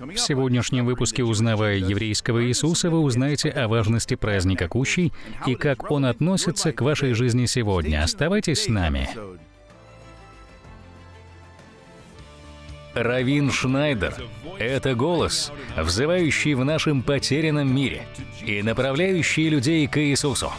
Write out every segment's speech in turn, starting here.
В сегодняшнем выпуске «Узнавая еврейского Иисуса» вы узнаете о важности праздника Кущей и как он относится к вашей жизни сегодня. Оставайтесь с нами. Равин Шнайдер — это голос, взывающий в нашем потерянном мире и направляющий людей к Иисусу.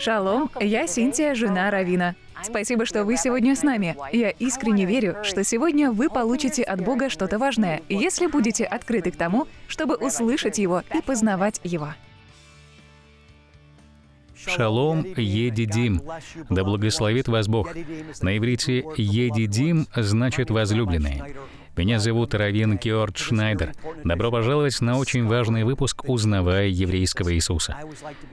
Шалом, я Синтия, жена Равина. Спасибо, что вы сегодня с нами. Я искренне верю, что сегодня вы получите от Бога что-то важное, если будете открыты к тому, чтобы услышать Его и познавать Его. Шалом Едидим. Да благословит вас Бог. На иврите Едидим значит «возлюбленные». Меня зовут Равин Георг Шнайдер. Добро пожаловать на очень важный выпуск «Узнавая еврейского Иисуса».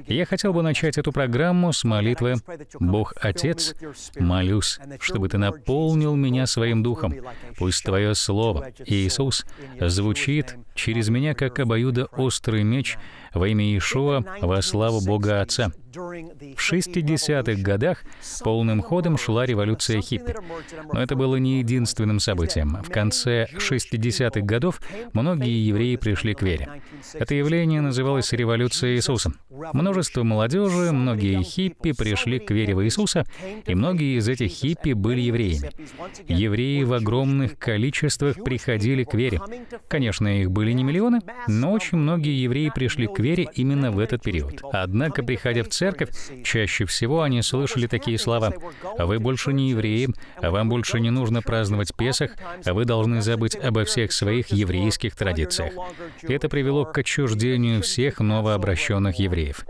Я хотел бы начать эту программу с молитвы «Бог Отец, молюсь, чтобы Ты наполнил меня своим духом. Пусть Твое Слово, Иисус, звучит через меня, как обоюдоострый меч, во имя Иешуа во славу Бога Отца. В 60-х годах полным ходом шла революция хиппи. Но это было не единственным событием. В конце 60-х годов многие евреи пришли к вере. Это явление называлось «революция Иисуса». Множество молодежи, многие хиппи пришли к вере в Иисуса, и многие из этих хиппи были евреями. Евреи в огромных количествах приходили к вере. Конечно, их были не миллионы, но очень многие евреи пришли к вере вере именно в этот период. Однако, приходя в церковь, чаще всего они слышали такие слова «Вы больше не евреи, вам больше не нужно праздновать Песах, а вы должны забыть обо всех своих еврейских традициях». Это привело к отчуждению всех новообращенных евреев.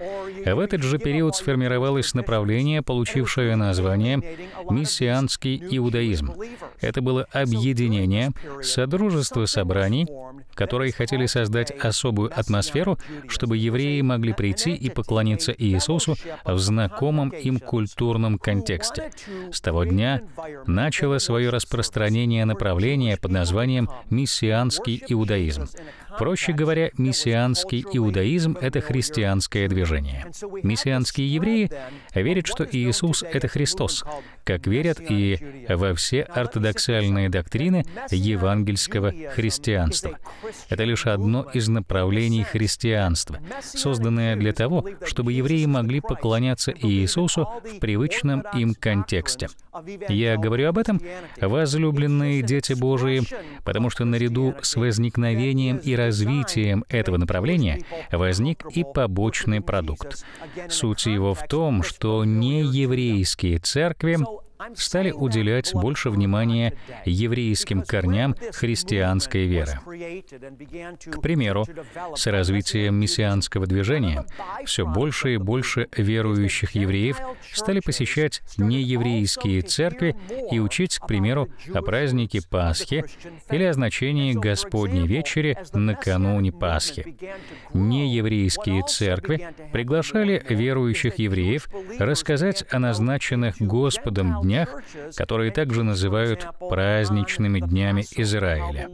В этот же период сформировалось направление, получившее название «Мессианский иудаизм». Это было объединение, содружество собраний, которые хотели создать особую атмосферу, чтобы чтобы евреи могли прийти и поклониться Иисусу в знакомом им культурном контексте. С того дня начало свое распространение направление под названием «Мессианский иудаизм». Проще говоря, мессианский иудаизм — это христианское движение. Мессианские евреи верят, что Иисус — это Христос, как верят и во все ортодоксальные доктрины евангельского христианства. Это лишь одно из направлений христианства пространство, созданное для того, чтобы евреи могли поклоняться Иисусу в привычном им контексте. Я говорю об этом, возлюбленные дети Божии, потому что наряду с возникновением и развитием этого направления возник и побочный продукт. Суть его в том, что нееврейские церкви стали уделять больше внимания еврейским корням христианской веры. К примеру, с развитием мессианского движения все больше и больше верующих евреев стали посещать нееврейские церкви и учить, к примеру, о празднике Пасхи или о значении Господней вечери накануне Пасхи. Нееврейские церкви приглашали верующих евреев рассказать о назначенных Господом днях, которые также называют праздничными днями Израиля.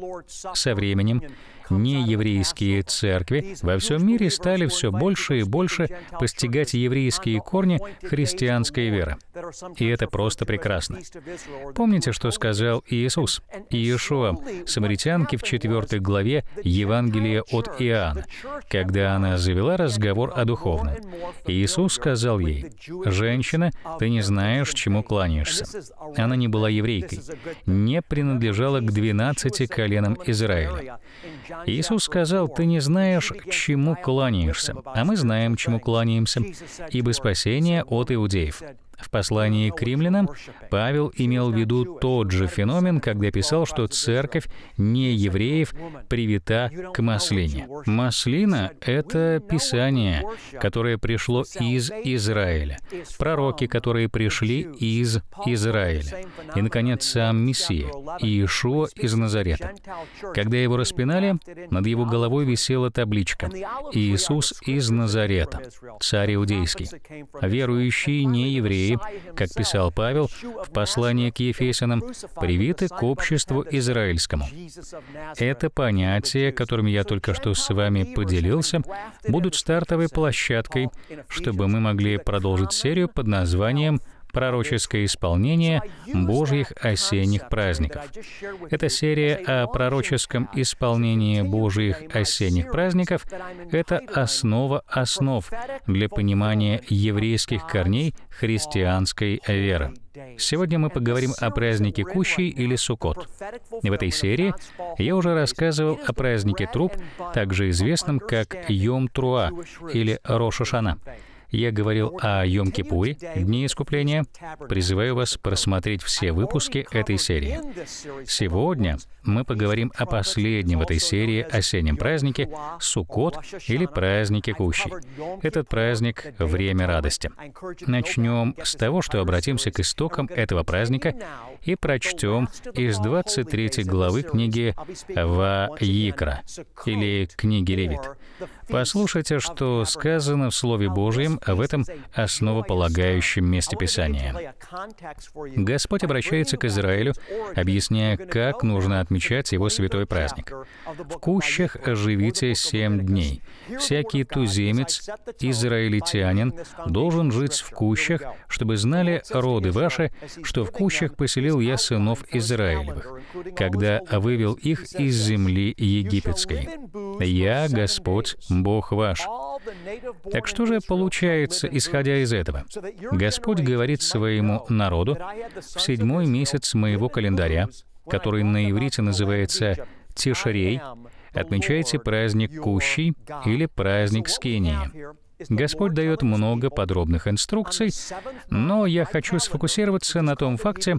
Со временем нееврейские церкви во всем мире стали все больше и больше постигать еврейские корни христианской веры. И это просто прекрасно. Помните, что сказал Иисус? Иешуа, самаритянке в 4 главе Евангелия от Иоанна, когда она завела разговор о духовном. Иисус сказал ей, «Женщина, ты не знаешь, чему кланяешься». Она не была еврейкой, не принадлежала к 12 коленам Израиля. Иисус сказал, «Ты не знаешь, чему кланяешься, а мы знаем, чему кланяемся, ибо спасение от иудеев». В послании к римлянам Павел имел в виду тот же феномен, когда писал, что церковь не евреев привита к маслине. Маслина — это Писание, которое пришло из Израиля, пророки, которые пришли из Израиля, и, наконец, сам Мессия, Иешуа из Назарета. Когда его распинали, над его головой висела табличка «Иисус из Назарета, царь иудейский». Верующие не евреи как писал Павел в послании к Ефесянам, привиты к обществу израильскому. Это понятия, которыми я только что с вами поделился, будут стартовой площадкой, чтобы мы могли продолжить серию под названием пророческое исполнение Божьих осенних праздников. Эта серия о пророческом исполнении Божьих осенних праздников — это основа основ для понимания еврейских корней христианской веры. Сегодня мы поговорим о празднике Кущей или Суккот. В этой серии я уже рассказывал о празднике Труб, также известном как Йом Труа или Рошашана. Я говорил о Йом-Кипуре, Дне Искупления. Призываю вас просмотреть все выпуски этой серии. Сегодня мы поговорим о последнем в этой серии осеннем празднике Суккот или празднике кущей. Этот праздник — время радости. Начнем с того, что обратимся к истокам этого праздника и прочтем из 23 главы книги Ваикра или книги Левит. Послушайте, что сказано в Слове Божьем а в этом основополагающем месте Писания. Господь обращается к Израилю, объясняя, как нужно отмечать его святой праздник. «В кущах оживите семь дней. Всякий туземец, израильтянин, должен жить в кущах, чтобы знали роды ваши, что в кущах поселил я сынов Израилевых, когда вывел их из земли египетской. Я Господь, Бог ваш». Так что же получается? получается, исходя из этого? Господь говорит своему народу, в седьмой месяц моего календаря, который на иврите называется Тишерей, отмечайте праздник Кущи или праздник Скинии. Господь дает много подробных инструкций, но я хочу сфокусироваться на том факте,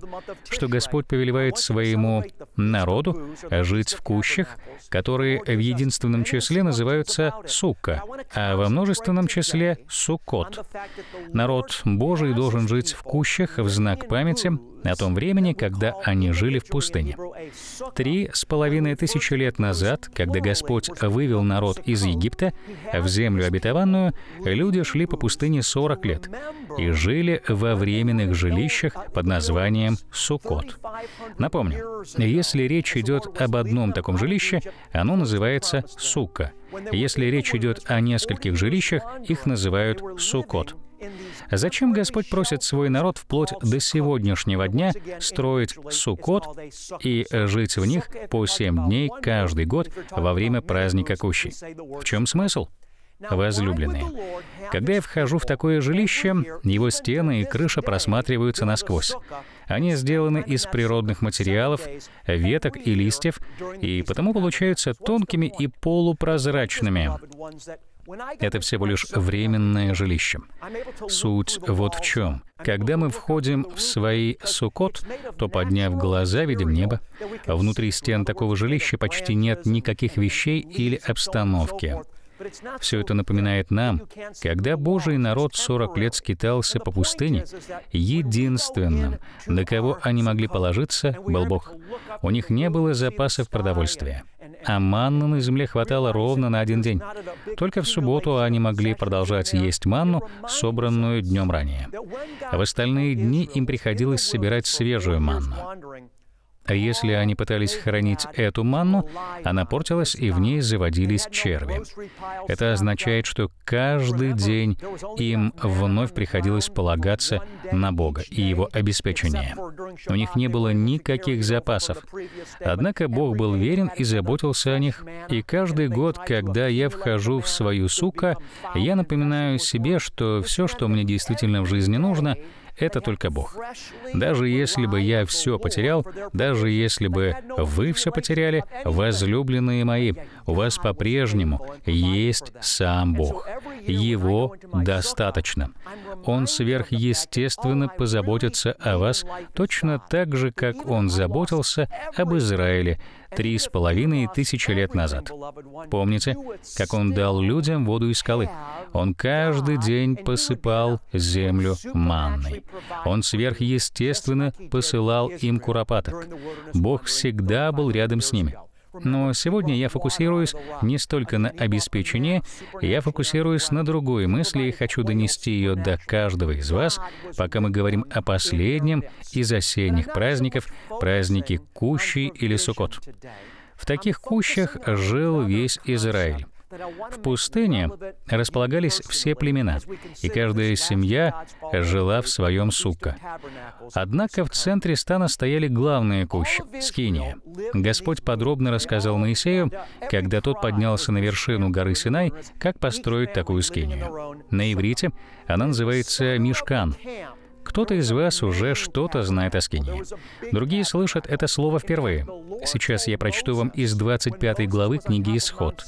что Господь повелевает своему народу жить в кущах, которые в единственном числе называются сукка а во множественном числе Суккот. Народ Божий должен жить в кущах в знак памяти о том времени, когда они жили в пустыне. Три с половиной тысячи лет назад, когда Господь вывел народ из Египта в землю обетованную, люди шли по пустыне 40 лет и жили во временных жилищах под названием Сукот. Напомню, если речь идет об одном таком жилище, оно называется сукка. Если речь идет о нескольких жилищах, их называют сукот. Зачем Господь просит свой народ вплоть до сегодняшнего дня строить сукот и жить в них по семь дней каждый год во время праздника Кущи? В чем смысл? возлюбленные. Когда я вхожу в такое жилище, его стены и крыша просматриваются насквозь. Они сделаны из природных материалов, веток и листьев, и потому получаются тонкими и полупрозрачными. Это всего лишь временное жилище. Суть вот в чем. Когда мы входим в свои сукот, то, подняв глаза, видим небо. Внутри стен такого жилища почти нет никаких вещей или обстановки. Все это напоминает нам, когда Божий народ 40 лет скитался по пустыне, единственным, на кого они могли положиться, был Бог. У них не было запасов продовольствия а манны на земле хватало ровно на один день. Только в субботу они могли продолжать есть манну, собранную днем ранее. В остальные дни им приходилось собирать свежую манну. А если они пытались хранить эту манну, она портилась, и в ней заводились черви. Это означает, что каждый день им вновь приходилось полагаться на Бога и Его обеспечение. У них не было никаких запасов. Однако Бог был верен и заботился о них. И каждый год, когда я вхожу в свою сука, я напоминаю себе, что все, что мне действительно в жизни нужно — это только Бог. Даже если бы я все потерял, даже если бы вы все потеряли, возлюбленные мои, у вас по-прежнему есть сам Бог. Его достаточно. Он сверхъестественно позаботится о вас точно так же, как он заботился об Израиле, три с половиной тысячи лет назад. Помните, как Он дал людям воду из скалы? Он каждый день посыпал землю манной. Он сверхъестественно посылал им куропаток. Бог всегда был рядом с ними. Но сегодня я фокусируюсь не столько на обеспечении, я фокусируюсь на другой мысли и хочу донести ее до каждого из вас, пока мы говорим о последнем из осенних праздников, празднике Кущи или сукот. В таких кущах жил весь Израиль. В пустыне располагались все племена, и каждая семья жила в своем сукко. Однако в центре стана стояли главные кущи — скиния. Господь подробно рассказал Моисею, когда тот поднялся на вершину горы Синай, как построить такую скинию. На иврите она называется «мишкан», кто-то из вас уже что-то знает о скинии. Другие слышат это слово впервые. Сейчас я прочту вам из 25 главы книги «Исход»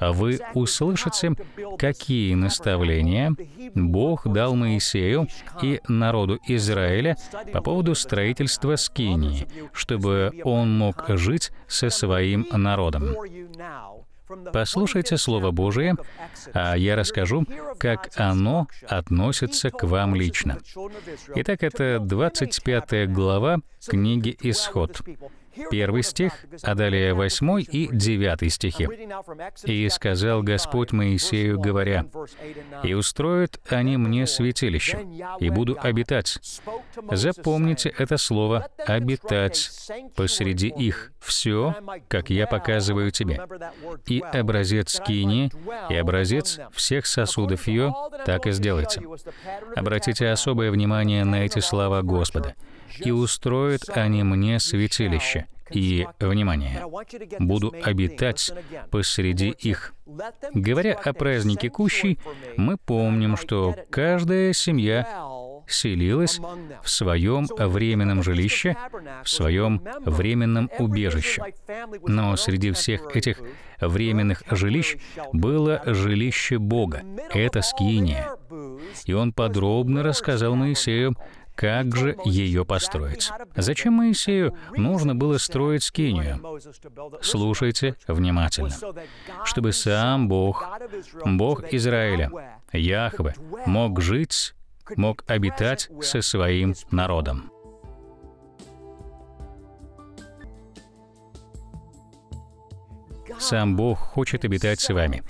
вы услышите, какие наставления Бог дал Моисею и народу Израиля по поводу строительства Скинии, чтобы он мог жить со своим народом. Послушайте Слово Божие, а я расскажу, как оно относится к вам лично. Итак, это 25 глава книги «Исход». Первый стих, а далее восьмой и девятый стихи. «И сказал Господь Моисею, говоря, «И устроят они мне святилище, и буду обитать». Запомните это слово «обитать» посреди их все, как я показываю тебе. И образец Кини, и образец всех сосудов ее так и сделайте. Обратите особое внимание на эти слова Господа — и устроят они мне святилище. И, внимание, буду обитать посреди их. Говоря о празднике Кущей, мы помним, что каждая семья селилась в своем временном жилище, в своем временном убежище. Но среди всех этих временных жилищ было жилище Бога. Это Скиния. И он подробно рассказал Моисею как же ее построить? Зачем Моисею нужно было строить скинию? Слушайте внимательно. Чтобы сам Бог, Бог Израиля, Яхве, мог жить, мог обитать со своим народом. Сам Бог хочет обитать с вами.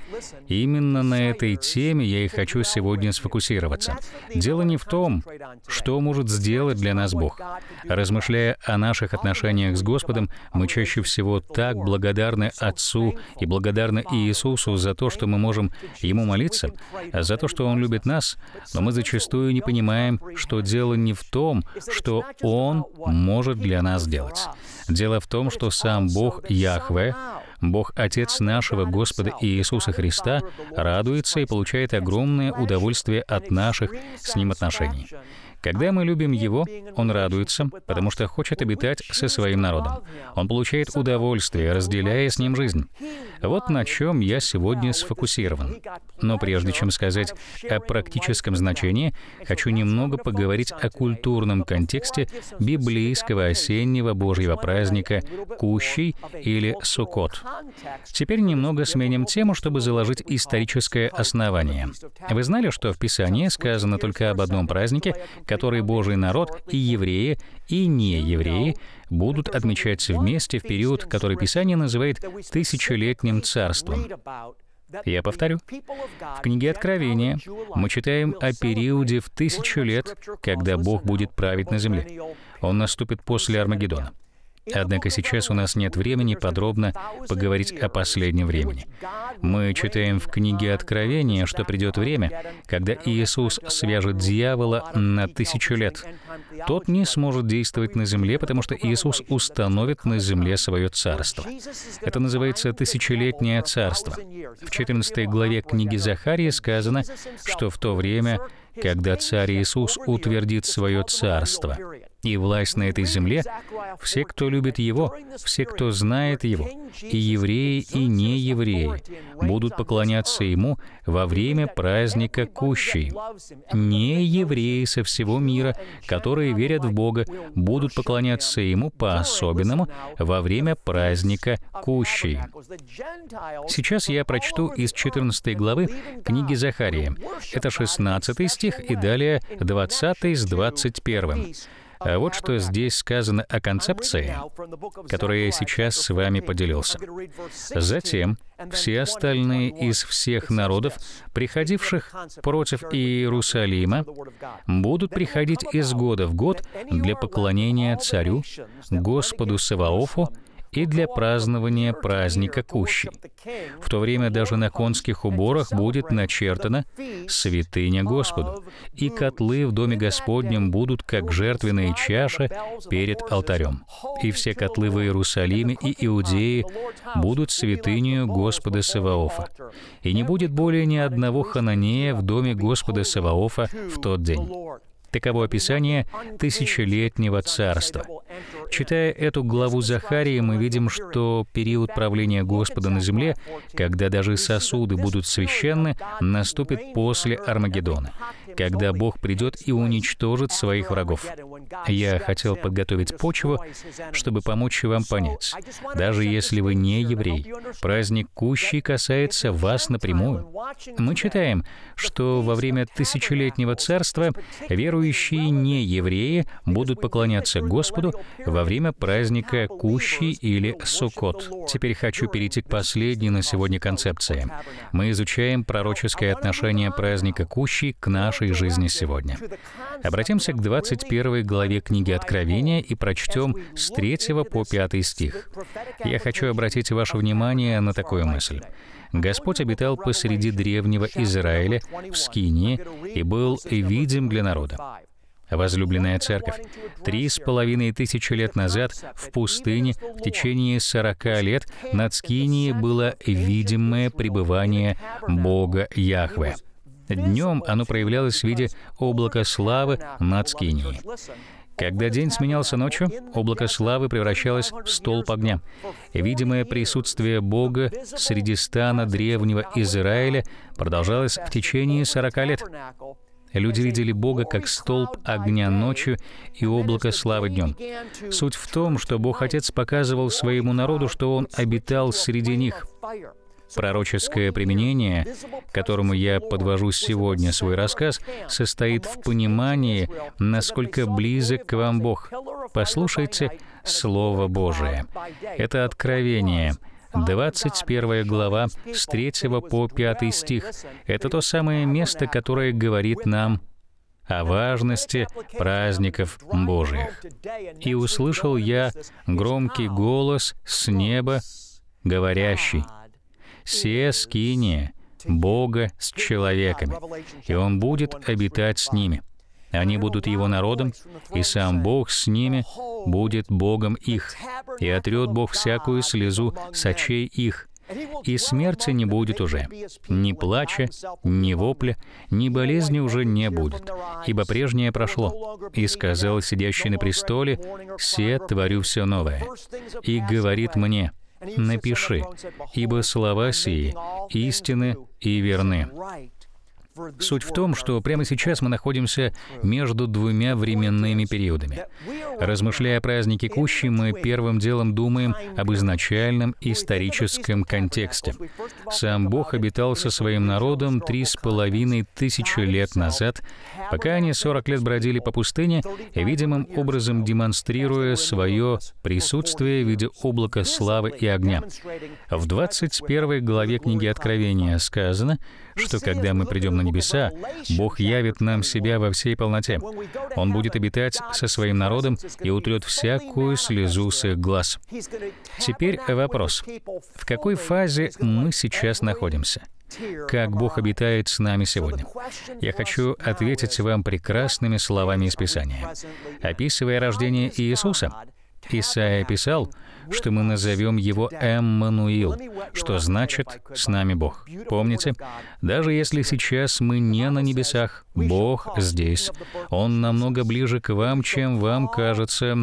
именно на этой теме я и хочу сегодня сфокусироваться. Дело не в том, что может сделать для нас Бог. Размышляя о наших отношениях с Господом, мы чаще всего так благодарны Отцу и благодарны Иисусу за то, что мы можем Ему молиться, за то, что Он любит нас, но мы зачастую не понимаем, что дело не в том, что Он может для нас сделать. Дело в том, что сам Бог Яхве Бог Отец нашего Господа Иисуса Христа радуется и получает огромное удовольствие от наших с Ним отношений. Когда мы любим Его, Он радуется, потому что хочет обитать со своим народом. Он получает удовольствие, разделяя с ним жизнь. Вот на чем я сегодня сфокусирован. Но прежде чем сказать о практическом значении, хочу немного поговорить о культурном контексте библейского осеннего Божьего праздника Кущей или Суккот. Теперь немного сменим тему, чтобы заложить историческое основание. Вы знали, что в Писании сказано только об одном празднике, который Божий народ и евреи, и неевреи будут отмечать вместе в период, который Писание называет «тысячелетним царством». Я повторю, в книге Откровения мы читаем о периоде в тысячу лет, когда Бог будет править на земле. Он наступит после Армагеддона. Однако сейчас у нас нет времени подробно поговорить о последнем времени. Мы читаем в книге Откровения, что придет время, когда Иисус свяжет дьявола на тысячу лет. Тот не сможет действовать на земле, потому что Иисус установит на земле свое царство. Это называется «тысячелетнее царство». В 14 главе книги Захарии сказано, что в то время когда царь Иисус утвердит свое царство и власть на этой земле, все, кто любит Его, все, кто знает Его, и евреи, и неевреи, будут поклоняться Ему во время праздника Кущей. Неевреи со всего мира, которые верят в Бога, будут поклоняться Ему по-особенному во время праздника Кущей. Сейчас я прочту из 14 главы книги Захария. Это 16 стих и далее 20 с 21. А Вот что здесь сказано о концепции, которой я сейчас с вами поделился. Затем все остальные из всех народов, приходивших против Иерусалима, будут приходить из года в год для поклонения царю, Господу Саваофу и для празднования праздника Кущи. В то время даже на конских уборах будет начертана «Святыня Господу», и котлы в Доме Господнем будут как жертвенные чаши перед алтарем. И все котлы в Иерусалиме и Иудее будут святынею Господа Саваофа. И не будет более ни одного хананея в Доме Господа Саваофа в тот день. Таково описание тысячелетнего царства. Читая эту главу Захарии, мы видим, что период правления Господа на земле, когда даже сосуды будут священны, наступит после Армагеддона когда Бог придет и уничтожит своих врагов. Я хотел подготовить почву, чтобы помочь вам понять. Даже если вы не еврей, праздник Кущи касается вас напрямую. Мы читаем, что во время Тысячелетнего Царства верующие не евреи будут поклоняться Господу во время праздника Кущи или Суккот. Теперь хочу перейти к последней на сегодня концепции. Мы изучаем пророческое отношение праздника Кущи к нашей нашей жизни сегодня. Обратимся к 21 главе книги Откровения и прочтем с 3 по 5 стих. Я хочу обратить ваше внимание на такую мысль. Господь обитал посреди древнего Израиля, в Скинии, и был видим для народа. Возлюбленная церковь, три с половиной тысячи лет назад в пустыне в течение сорока лет над Скинией было видимое пребывание Бога Яхве. Днем оно проявлялось в виде облака славы над Скинией. Когда день сменялся ночью, облако славы превращалось в столб огня. Видимое присутствие Бога среди стана древнего Израиля продолжалось в течение 40 лет. Люди видели Бога как столб огня ночью и облако славы днем. Суть в том, что Бог Отец показывал своему народу, что Он обитал среди них. Пророческое применение, которому я подвожу сегодня свой рассказ, состоит в понимании, насколько близок к вам Бог. Послушайте Слово Божие. Это откровение. 21 глава с 3 по 5 стих. Это то самое место, которое говорит нам о важности праздников Божьих. «И услышал я громкий голос с неба, говорящий, все скинии Бога с человеками, и Он будет обитать с ними. Они будут Его народом, и сам Бог с ними будет Богом их, и отрет Бог всякую слезу сочей их, и смерти не будет уже, ни плача, ни вопля, ни болезни уже не будет, ибо прежнее прошло. И сказал сидящий на престоле, «Се, творю все новое». И говорит мне, напиши, ибо слова сии истины и верны». Суть в том, что прямо сейчас мы находимся между двумя временными периодами. Размышляя о празднике Кущи, мы первым делом думаем об изначальном историческом контексте. Сам Бог обитал со своим народом три с половиной тысячи лет назад, пока они 40 лет бродили по пустыне, видимым образом демонстрируя свое присутствие в виде облака славы и огня. В 21 главе книги Откровения сказано, что когда мы придем на небеса, Бог явит нам себя во всей полноте. Он будет обитать со своим народом и утрет всякую слезу с их глаз. Теперь вопрос. В какой фазе мы сейчас находимся? как Бог обитает с нами сегодня. Я хочу ответить вам прекрасными словами из Писания. Описывая рождение Иисуса, Исаия писал, что мы назовем его Эммануил, что значит «с нами Бог». Помните, даже если сейчас мы не на небесах, Бог здесь. Он намного ближе к вам, чем вам кажется.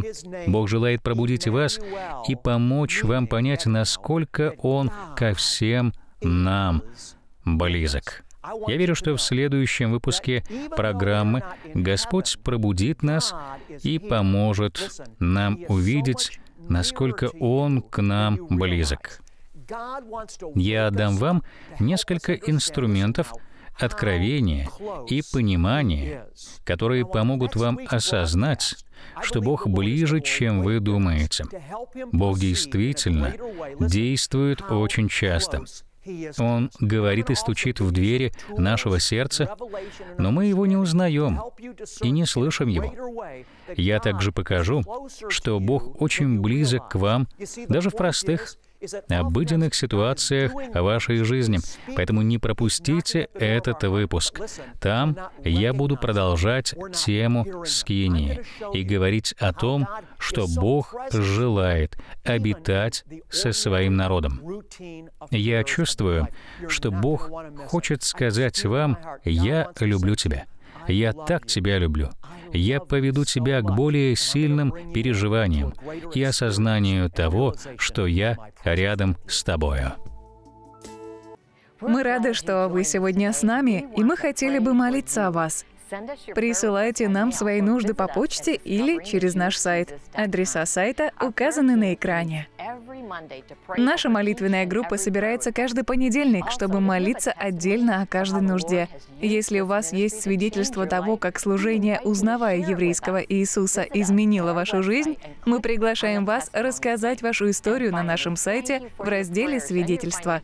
Бог желает пробудить вас и помочь вам понять, насколько Он ко всем нам близок. Я верю, что в следующем выпуске программы Господь пробудит нас и поможет нам увидеть, насколько Он к нам близок. Я дам вам несколько инструментов, откровения и понимания, которые помогут вам осознать, что Бог ближе, чем вы думаете. Бог действительно действует очень часто. Он говорит и стучит в двери нашего сердца, но мы его не узнаем и не слышим его. Я также покажу, что Бог очень близок к вам, даже в простых обыденных ситуациях вашей жизни. Поэтому не пропустите этот выпуск. Там я буду продолжать тему скинии и говорить о том, что Бог желает обитать со своим народом. Я чувствую, что Бог хочет сказать вам, «Я люблю тебя». «Я так тебя люблю» я поведу тебя к более сильным переживаниям и осознанию того, что я рядом с тобою. Мы рады, что вы сегодня с нами, и мы хотели бы молиться о вас. Присылайте нам свои нужды по почте или через наш сайт. Адреса сайта указаны на экране. Наша молитвенная группа собирается каждый понедельник, чтобы молиться отдельно о каждой нужде. Если у вас есть свидетельство того, как служение «Узнавая еврейского Иисуса» изменило вашу жизнь, мы приглашаем вас рассказать вашу историю на нашем сайте в разделе «Свидетельства».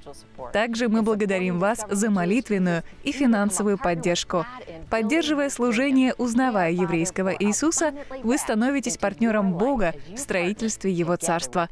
Также мы благодарим вас за молитвенную и финансовую поддержку. Поддерж Поддерживая служение, узнавая еврейского Иисуса, вы становитесь партнером Бога в строительстве Его Царства.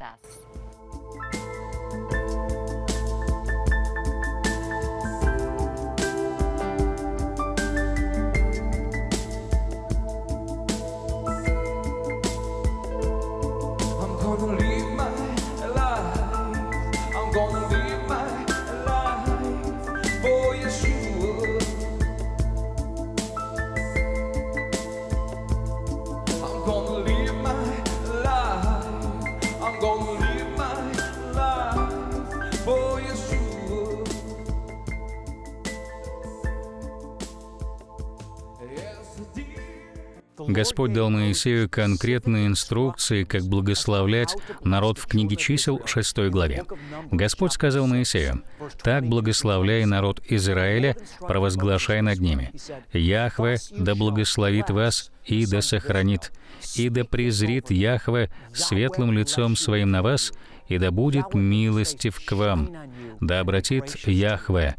Господь дал Моисею конкретные инструкции, как благословлять народ в книге чисел 6 главе. Господь сказал Моисею, «Так благословляй народ Израиля, провозглашай над ними. Яхве да благословит вас и да сохранит, и да презрит Яхве светлым лицом своим на вас, и да будет милостив к вам, да обратит Яхве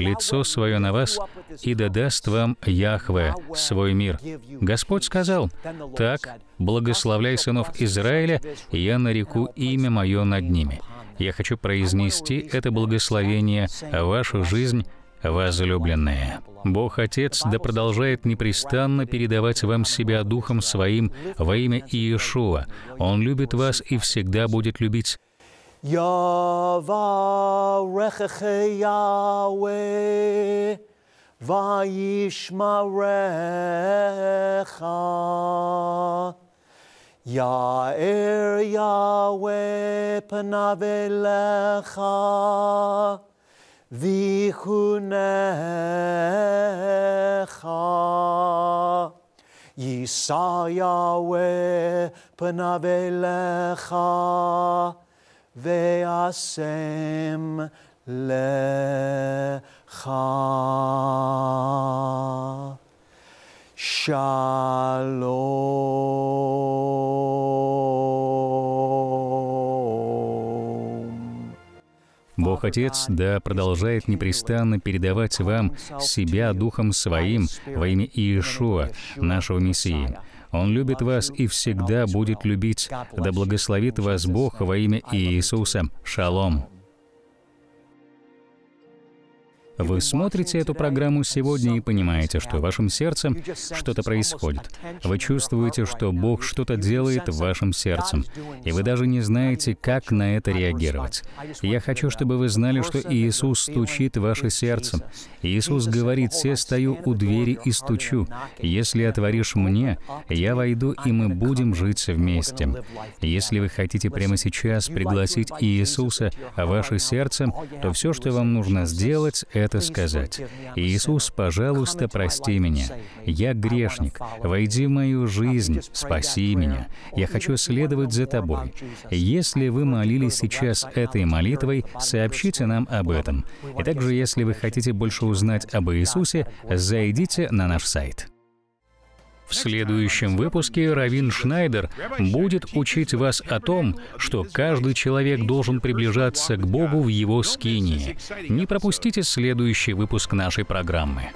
лицо свое на вас, и додаст вам Яхве, свой мир». Господь сказал, «Так, благословляй сынов Израиля, я нареку имя мое над ними». Я хочу произнести это благословение в вашу жизнь возлюбленные. Бог Отец да продолжает непрестанно передавать вам себя Духом Своим во имя Иешуа. Он любит вас и всегда будет любить. Yavarecheche Yahweh Vayishmarecha Ya'er Yahweh Panavelecha Vihunecha Yisa Yahweh Panavelecha Ve'asem lecha Шалом. Бог Отец да продолжает непрестанно передавать вам себя Духом Своим во имя Иешуа, нашего Мессии. Он любит вас и всегда будет любить. Да благословит вас Бог во имя Иисуса. Шалом. Вы смотрите эту программу сегодня и понимаете, что в вашем сердце что-то происходит. Вы чувствуете, что Бог что-то делает в вашем сердце, и вы даже не знаете, как на это реагировать. Я хочу, чтобы вы знали, что Иисус стучит в ваше сердце. Иисус говорит, «Се стою у двери и стучу. Если отворишь мне, я войду, и мы будем жить вместе». Если вы хотите прямо сейчас пригласить Иисуса в ваше сердце, то все, что вам нужно сделать, это это сказать. «Иисус, пожалуйста, прости меня. Я грешник. Войди в мою жизнь, спаси меня. Я хочу следовать за Тобой». Если вы молились сейчас этой молитвой, сообщите нам об этом. И также, если вы хотите больше узнать об Иисусе, зайдите на наш сайт. В следующем выпуске Равин Шнайдер будет учить вас о том, что каждый человек должен приближаться к Богу в его скинии. Не пропустите следующий выпуск нашей программы.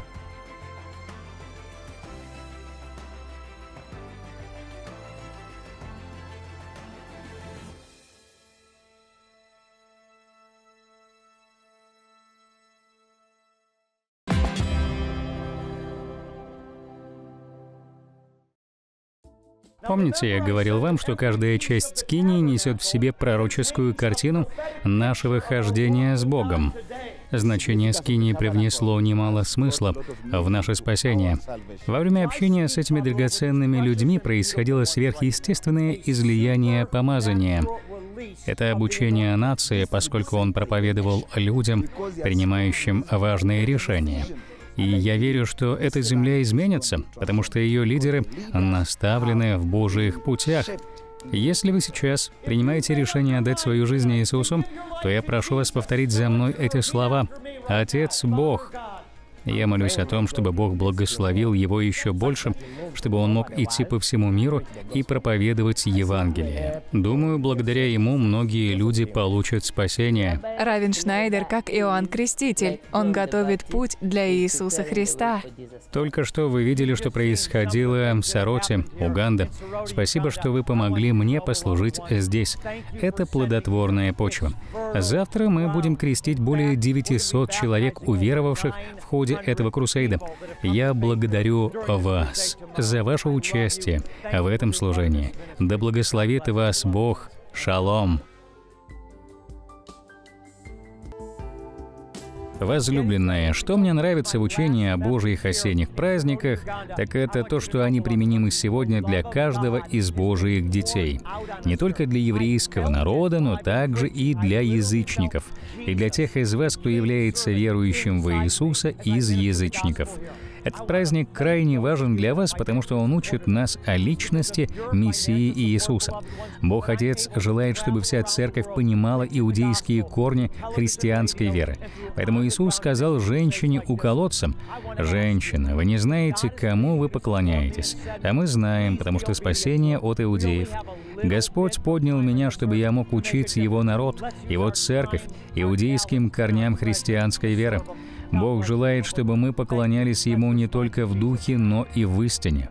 Помните, я говорил вам, что каждая часть скинии несет в себе пророческую картину нашего хождения с Богом. Значение скинии привнесло немало смысла в наше спасение. Во время общения с этими драгоценными людьми происходило сверхъестественное излияние помазания. Это обучение нации, поскольку он проповедовал людям, принимающим важные решения. И я верю, что эта земля изменится, потому что ее лидеры наставлены в Божьих путях. Если вы сейчас принимаете решение отдать свою жизнь Иисусу, то я прошу вас повторить за мной эти слова. «Отец Бог, я молюсь о том, чтобы Бог благословил его еще больше, чтобы он мог идти по всему миру и проповедовать Евангелие. Думаю, благодаря ему многие люди получат спасение. Равен Шнайдер, как Иоанн Креститель, он готовит путь для Иисуса Христа. Только что вы видели, что происходило в Сароте, Уганда. Спасибо, что вы помогли мне послужить здесь. Это плодотворная почва. Завтра мы будем крестить более 900 человек, уверовавших в ходе этого крусейда. Я благодарю вас за ваше участие в этом служении. Да благословит вас Бог. Шалом. Возлюбленные, что мне нравится в учении о Божьих осенних праздниках, так это то, что они применимы сегодня для каждого из Божьих детей. Не только для еврейского народа, но также и для язычников, и для тех из вас, кто является верующим в Иисуса из язычников. Этот праздник крайне важен для вас, потому что он учит нас о личности Мессии Иисуса. Бог Отец желает, чтобы вся церковь понимала иудейские корни христианской веры. Поэтому Иисус сказал женщине у колодца, «Женщина, вы не знаете, кому вы поклоняетесь, а мы знаем, потому что спасение от иудеев». Господь поднял меня, чтобы я мог учить Его народ, Его церковь, иудейским корням христианской веры. Бог желает, чтобы мы поклонялись Ему не только в духе, но и в истине.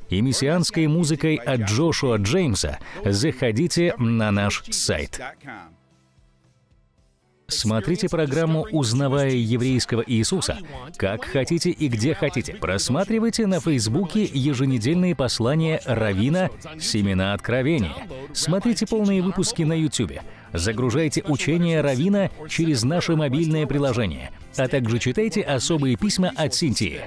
и мессианской музыкой от Джошуа Джеймса, заходите на наш сайт. Смотрите программу «Узнавая еврейского Иисуса» как хотите и где хотите. Просматривайте на Фейсбуке еженедельные послания Равина «Семена откровения». Смотрите полные выпуски на Ютубе. Загружайте учения Равина через наше мобильное приложение, а также читайте особые письма от Синтии.